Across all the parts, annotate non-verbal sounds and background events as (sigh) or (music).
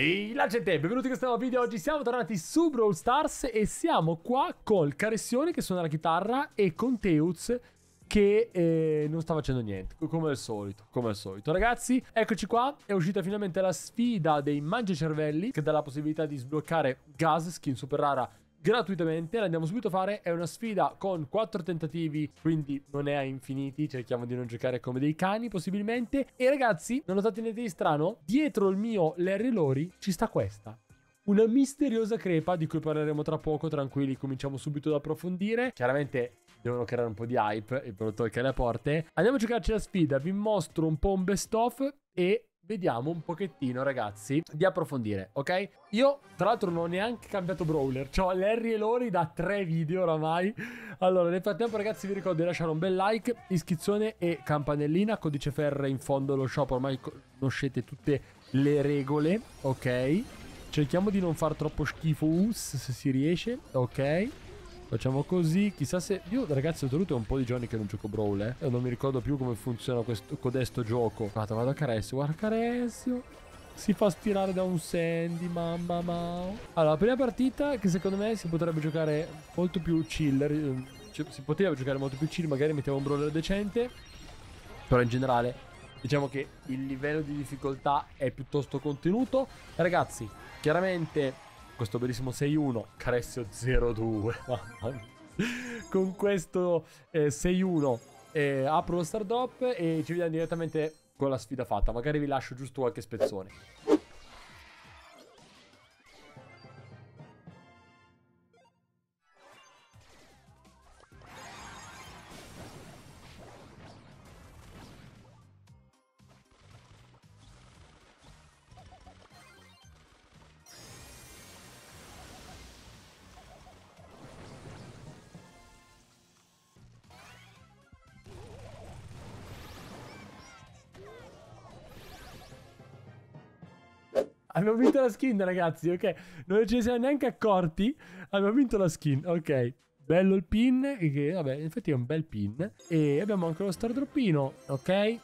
Ehi la gente, benvenuti in questo nuovo video, oggi siamo tornati su Brawl Stars e siamo qua col Caressione che suona la chitarra e con Teuz che eh, non sta facendo niente, come al solito, come al solito. Ragazzi, eccoci qua, è uscita finalmente la sfida dei Mangia Cervelli che dà la possibilità di sbloccare Gas, skin super rara gratuitamente. L'andiamo subito a fare. È una sfida con 4 tentativi, quindi non è a infiniti. Cerchiamo di non giocare come dei cani, possibilmente. E ragazzi, non notate niente di strano? Dietro il mio Larry Lori ci sta questa una misteriosa crepa di cui parleremo tra poco, tranquilli, cominciamo subito ad approfondire. Chiaramente devono creare un po' di hype e ve lo tolga le porte. Andiamo a giocarci la sfida, vi mostro un po' un best of e vediamo un pochettino, ragazzi, di approfondire, ok? Io, tra l'altro, non ho neanche cambiato brawler. Ho Larry e Lori da tre video oramai. Allora, nel frattempo, ragazzi, vi ricordo di lasciare un bel like, iscrizione e campanellina. Codice ferre in fondo allo shop. Ormai conoscete tutte le regole, ok? Cerchiamo di non far troppo schifo us, se si riesce, ok? Facciamo così, chissà se... Io ragazzi ho tenuto un po' di giorni che non gioco Brawl, eh. non mi ricordo più come funziona questo, codesto gioco. Vado, vado a Caressio, guarda Caressio. Si fa stirare da un Sandy, mamma mia. Allora, prima partita che secondo me si potrebbe giocare molto più chill. Eh, cioè, si poteva giocare molto più chill, magari mettiamo un brawler decente. Però in generale, diciamo che il livello di difficoltà è piuttosto contenuto. Ragazzi, chiaramente questo bellissimo 6-1, Caressio 0-2. (laughs) Con questo eh, 6-1 eh, apro lo start up e ci vediamo direttamente con la sfida fatta. Magari vi lascio giusto qualche spezzone. abbiamo vinto la skin, ragazzi, ok? Non ce ne siamo neanche accorti. Abbiamo vinto la skin, ok. Bello il pin, che vabbè, in effetti è un bel pin. E abbiamo anche lo star droppino, ok?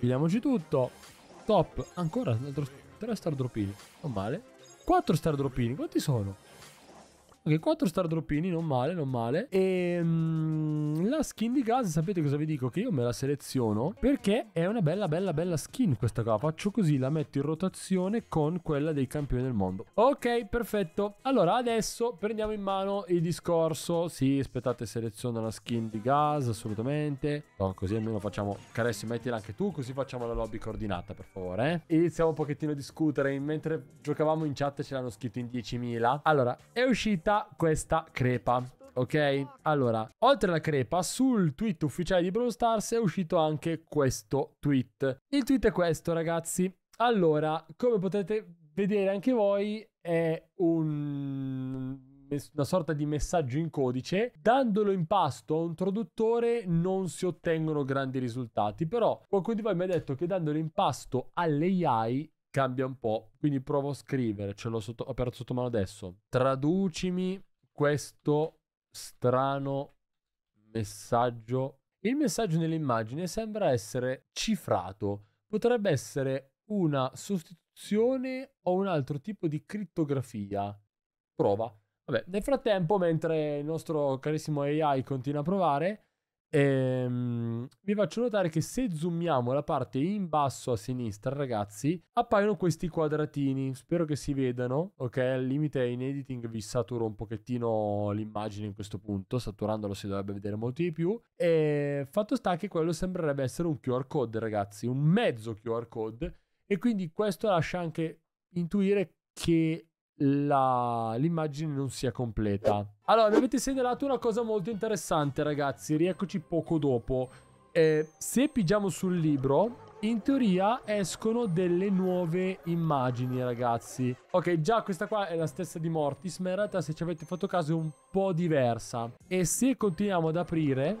Pigliamoci tutto. Top, ancora un altro, tre star droppini, non male. Quattro star droppini, quanti sono? Ok, quattro star droppini, non male, non male. E... Mm, la skin di Gas, sapete cosa vi dico? Che io me la seleziono perché è una bella bella bella skin questa qua. Faccio così, la metto in rotazione con quella dei campioni del mondo. Ok, perfetto. Allora, adesso prendiamo in mano il discorso. Sì, aspettate, seleziono la skin di Gas, assolutamente. No, così almeno facciamo... Caressi, mettila anche tu, così facciamo la lobby coordinata, per favore. Eh? Iniziamo un pochettino a discutere. Mentre giocavamo in chat ce l'hanno scritto in 10.000. Allora, è uscita questa crepa ok? Allora, oltre alla crepa, sul tweet ufficiale di Brawl Stars è uscito anche questo tweet. Il tweet è questo, ragazzi. Allora, come potete vedere anche voi, è un una sorta di messaggio in codice. Dandolo in pasto a un traduttore non si ottengono grandi risultati, però qualcuno di voi mi ha detto che dandolo in pasto all'AI cambia un po'. Quindi provo a scrivere, ce l'ho sotto, aperto sotto mano adesso. Traducimi questo strano messaggio. Il messaggio nell'immagine sembra essere cifrato. Potrebbe essere una sostituzione o un altro tipo di crittografia. Prova. Vabbè, nel frattempo, mentre il nostro carissimo AI continua a provare, Ehm, vi faccio notare che se zoomiamo la parte in basso a sinistra, ragazzi, appaiono questi quadratini. Spero che si vedano, ok? Al limite in editing vi saturo un pochettino l'immagine in questo punto, saturandolo si dovrebbe vedere molto di più. E fatto sta che quello sembrerebbe essere un QR code, ragazzi, un mezzo QR code. E quindi questo lascia anche intuire che la... l'immagine non sia completa. Allora, mi avete segnalato una cosa molto interessante, ragazzi. Rieccoci poco dopo. Eh, se pigiamo sul libro, in teoria escono delle nuove immagini, ragazzi. Ok, già questa qua è la stessa di Mortis, ma in realtà, se ci avete fatto caso, è un po' diversa. E se continuiamo ad aprire,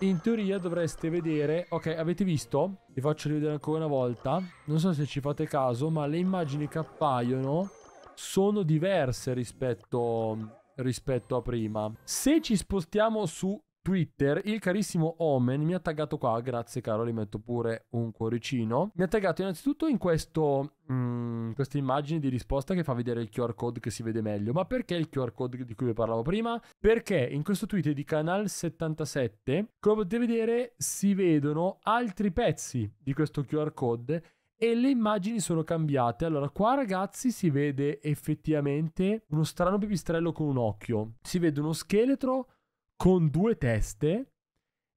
in teoria dovreste vedere... Ok, avete visto? Vi faccio rivedere ancora una volta. Non so se ci fate caso, ma le immagini che appaiono sono diverse rispetto, rispetto a prima. Se ci spostiamo su Twitter, il carissimo Omen mi ha taggato qua, grazie caro, li metto pure un cuoricino. Mi ha taggato innanzitutto in questo, mm, questa immagine di risposta che fa vedere il QR code che si vede meglio. Ma perché il QR code di cui vi parlavo prima? Perché in questo tweet di Canal 77, come potete vedere, si vedono altri pezzi di questo QR code e le immagini sono cambiate. Allora, qua ragazzi si vede effettivamente uno strano pipistrello con un occhio. Si vede uno scheletro con due teste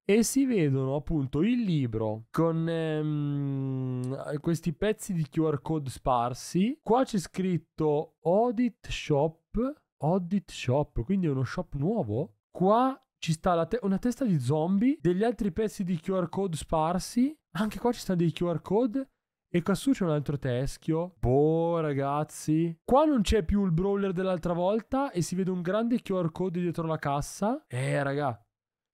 e si vedono appunto il libro con ehm, questi pezzi di QR code sparsi. Qua c'è scritto Audit Shop, Audit Shop, quindi è uno shop nuovo. Qua ci sta te- una testa di zombie, degli altri pezzi di QR code sparsi. Anche qua ci sta dei QR code e quassù c'è un altro teschio. Boh, ragazzi. Qua non c'è più il brawler dell'altra volta e si vede un grande QR code dietro la cassa. Eh, raga,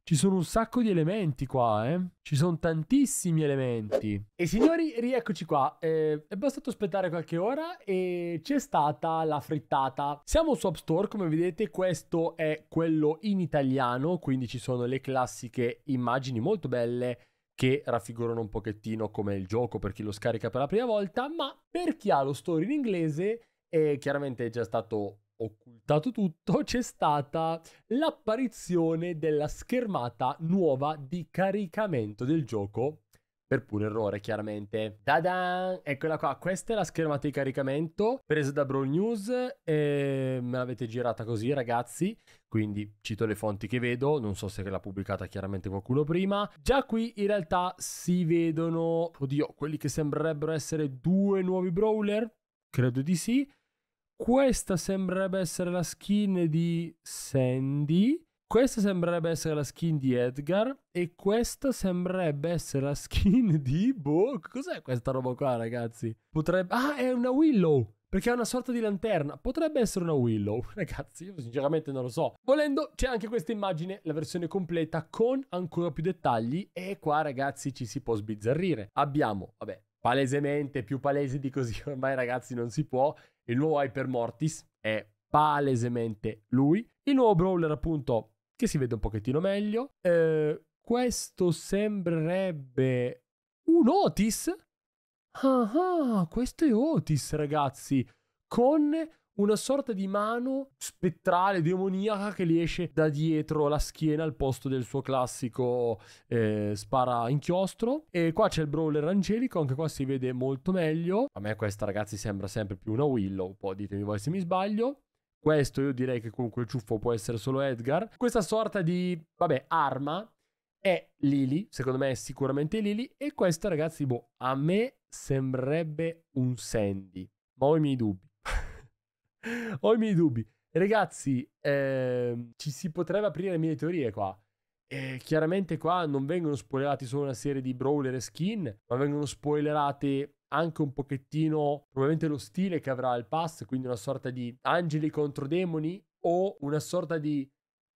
ci sono un sacco di elementi qua, eh. Ci sono tantissimi elementi. E signori, rieccoci qua. Eh, è bastato aspettare qualche ora e c'è stata la frittata. Siamo su App Store, come vedete, questo è quello in italiano, quindi ci sono le classiche immagini molto belle che raffigurano un pochettino come il gioco per chi lo scarica per la prima volta, ma per chi ha lo store in inglese, e chiaramente è già stato occultato tutto, c'è stata l'apparizione della schermata nuova di caricamento del gioco per puro errore chiaramente. Tada! Eccola qua, questa è la schermata di caricamento presa da Brawl News e me l'avete girata così ragazzi, quindi cito le fonti che vedo, non so se l'ha pubblicata chiaramente qualcuno prima. Già qui in realtà si vedono, oddio, quelli che sembrerebbero essere due nuovi brawler, credo di sì. Questa sembrerebbe essere la skin di Sandy questa sembrerebbe essere la skin di Edgar e questa sembrerebbe essere la skin (laughs) di... Boh, cos'è questa roba qua ragazzi? Potrebbe... Ah, è una Willow! perché è una sorta di lanterna. Potrebbe essere una Willow, (laughs) ragazzi, io sinceramente non lo so. Volendo, c'è anche questa immagine, la versione completa con ancora più dettagli e qua ragazzi ci si può sbizzarrire. Abbiamo, vabbè, palesemente, più palese di così (laughs) ormai ragazzi non si può, il nuovo Hyper Mortis è palesemente lui. Il nuovo Brawler appunto che si vede un pochettino meglio. Eh, questo sembrerebbe un Otis. Ah, ah, questo è Otis, ragazzi, con una sorta di mano spettrale, demoniaca che gli esce da dietro la schiena al posto del suo classico eh, spara inchiostro. E qua c'è il brawler angelico, anche qua si vede molto meglio. A me questa ragazzi sembra sempre più una Willow, poi ditemi voi se mi sbaglio. Questo io direi che comunque il ciuffo può essere solo Edgar. Questa sorta di, vabbè, arma è Lily, secondo me è sicuramente Lily. E questo ragazzi, boh, a me sembrerebbe un Sandy. Ma ho i miei dubbi. (laughs) ho i miei dubbi. Ragazzi, eh, ci si potrebbe aprire mie teorie qua. Eh, chiaramente qua non vengono spoilerati solo una serie di brawler e skin, ma vengono spoilerate anche un pochettino probabilmente lo stile che avrà il pass, quindi una sorta di angeli contro demoni o una sorta di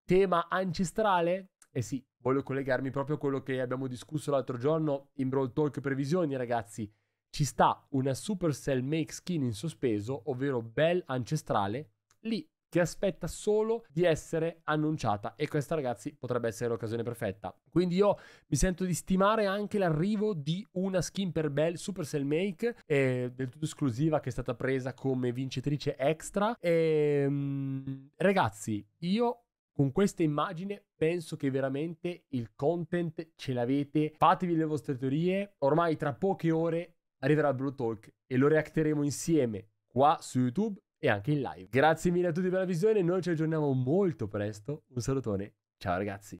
tema ancestrale? Eh sì, voglio collegarmi proprio a quello che abbiamo discusso l'altro giorno in Brawl Talk Previsioni, ragazzi. Ci sta una Supercell Make Skin in sospeso, ovvero Bell Ancestrale, lì che aspetta solo di essere annunciata e questa ragazzi potrebbe essere l'occasione perfetta. Quindi io mi sento di stimare anche l'arrivo di una skin per Bell Cell Make eh, del tutto esclusiva che è stata presa come vincitrice extra e ehm, mh, ragazzi io con questa immagine penso che veramente il content ce l'avete. Fatevi le vostre teorie. Ormai tra poche ore arriverà il Blue Talk e lo reacteremo insieme qua su YouTube e anche in live. Grazie mille a tutti per la visione, noi ci aggiorniamo molto presto. Un salutone, ciao ragazzi.